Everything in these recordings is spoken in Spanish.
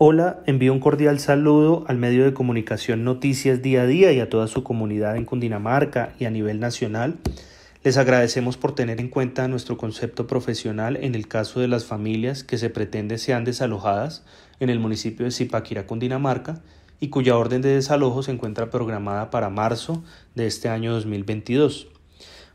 Hola, envío un cordial saludo al medio de comunicación Noticias Día a Día y a toda su comunidad en Cundinamarca y a nivel nacional. Les agradecemos por tener en cuenta nuestro concepto profesional en el caso de las familias que se pretende sean desalojadas en el municipio de Zipaquirá, Cundinamarca, y cuya orden de desalojo se encuentra programada para marzo de este año 2022.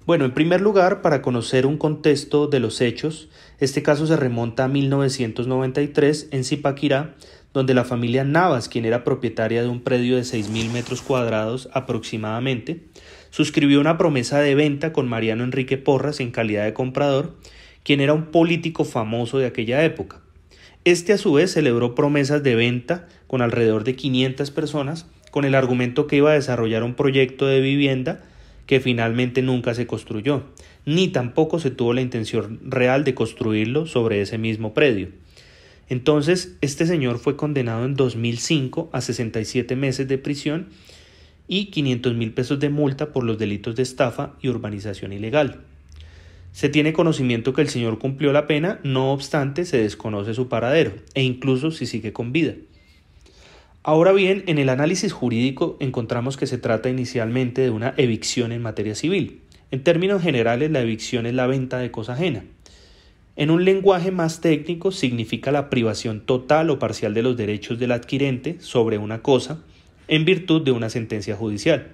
Bueno, en primer lugar, para conocer un contexto de los hechos, este caso se remonta a 1993 en Zipaquirá, donde la familia Navas, quien era propietaria de un predio de 6.000 metros cuadrados aproximadamente, suscribió una promesa de venta con Mariano Enrique Porras en calidad de comprador, quien era un político famoso de aquella época. Este a su vez celebró promesas de venta con alrededor de 500 personas con el argumento que iba a desarrollar un proyecto de vivienda que finalmente nunca se construyó, ni tampoco se tuvo la intención real de construirlo sobre ese mismo predio. Entonces, este señor fue condenado en 2005 a 67 meses de prisión y 500 mil pesos de multa por los delitos de estafa y urbanización ilegal. Se tiene conocimiento que el señor cumplió la pena, no obstante se desconoce su paradero e incluso si sigue con vida. Ahora bien, en el análisis jurídico encontramos que se trata inicialmente de una evicción en materia civil. En términos generales, la evicción es la venta de cosa ajena. En un lenguaje más técnico, significa la privación total o parcial de los derechos del adquirente sobre una cosa en virtud de una sentencia judicial.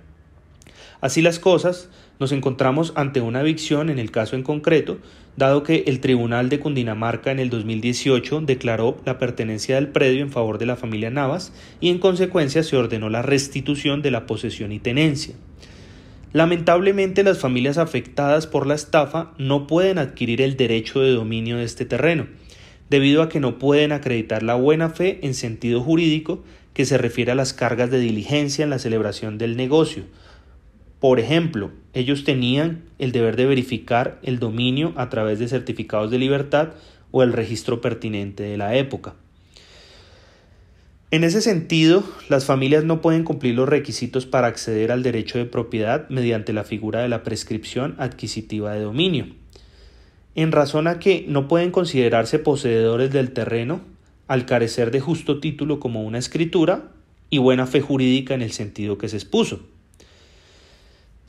Así las cosas, nos encontramos ante una evicción en el caso en concreto dado que el Tribunal de Cundinamarca en el 2018 declaró la pertenencia del predio en favor de la familia Navas y en consecuencia se ordenó la restitución de la posesión y tenencia. Lamentablemente las familias afectadas por la estafa no pueden adquirir el derecho de dominio de este terreno, debido a que no pueden acreditar la buena fe en sentido jurídico que se refiere a las cargas de diligencia en la celebración del negocio, por ejemplo, ellos tenían el deber de verificar el dominio a través de certificados de libertad o el registro pertinente de la época. En ese sentido, las familias no pueden cumplir los requisitos para acceder al derecho de propiedad mediante la figura de la prescripción adquisitiva de dominio, en razón a que no pueden considerarse poseedores del terreno al carecer de justo título como una escritura y buena fe jurídica en el sentido que se expuso.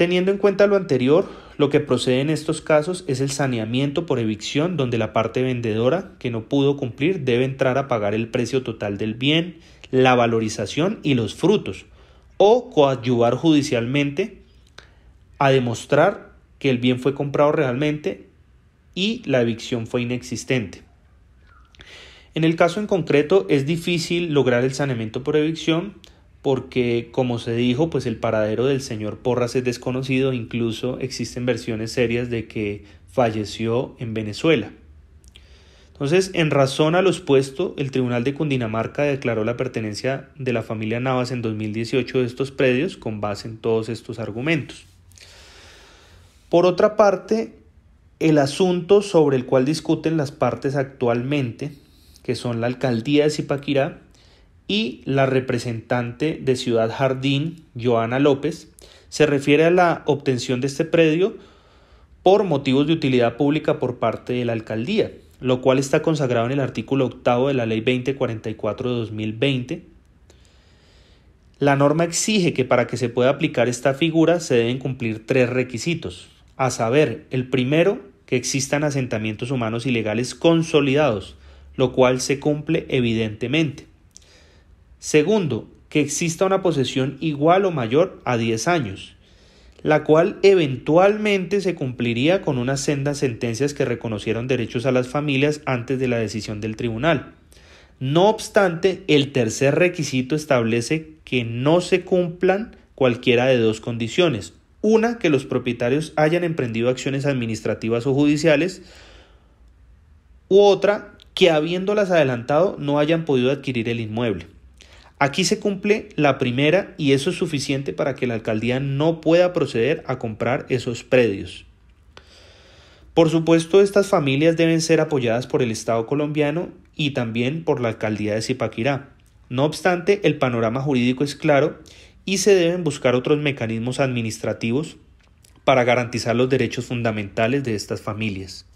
Teniendo en cuenta lo anterior, lo que procede en estos casos es el saneamiento por evicción donde la parte vendedora que no pudo cumplir debe entrar a pagar el precio total del bien, la valorización y los frutos, o coadyuvar judicialmente a demostrar que el bien fue comprado realmente y la evicción fue inexistente. En el caso en concreto es difícil lograr el saneamiento por evicción porque como se dijo, pues el paradero del señor Porras es desconocido, incluso existen versiones serias de que falleció en Venezuela. Entonces, en razón a lo expuesto, el Tribunal de Cundinamarca declaró la pertenencia de la familia Navas en 2018 de estos predios con base en todos estos argumentos. Por otra parte, el asunto sobre el cual discuten las partes actualmente, que son la alcaldía de Zipaquirá y la representante de Ciudad Jardín, Joana López, se refiere a la obtención de este predio por motivos de utilidad pública por parte de la alcaldía, lo cual está consagrado en el artículo octavo de la Ley 2044 de 2020. La norma exige que para que se pueda aplicar esta figura se deben cumplir tres requisitos, a saber, el primero, que existan asentamientos humanos ilegales consolidados, lo cual se cumple evidentemente. Segundo, que exista una posesión igual o mayor a 10 años, la cual eventualmente se cumpliría con unas sendas sentencias que reconocieron derechos a las familias antes de la decisión del tribunal. No obstante, el tercer requisito establece que no se cumplan cualquiera de dos condiciones. Una, que los propietarios hayan emprendido acciones administrativas o judiciales, u otra, que habiéndolas adelantado no hayan podido adquirir el inmueble. Aquí se cumple la primera y eso es suficiente para que la alcaldía no pueda proceder a comprar esos predios. Por supuesto, estas familias deben ser apoyadas por el Estado colombiano y también por la alcaldía de Zipaquirá. No obstante, el panorama jurídico es claro y se deben buscar otros mecanismos administrativos para garantizar los derechos fundamentales de estas familias.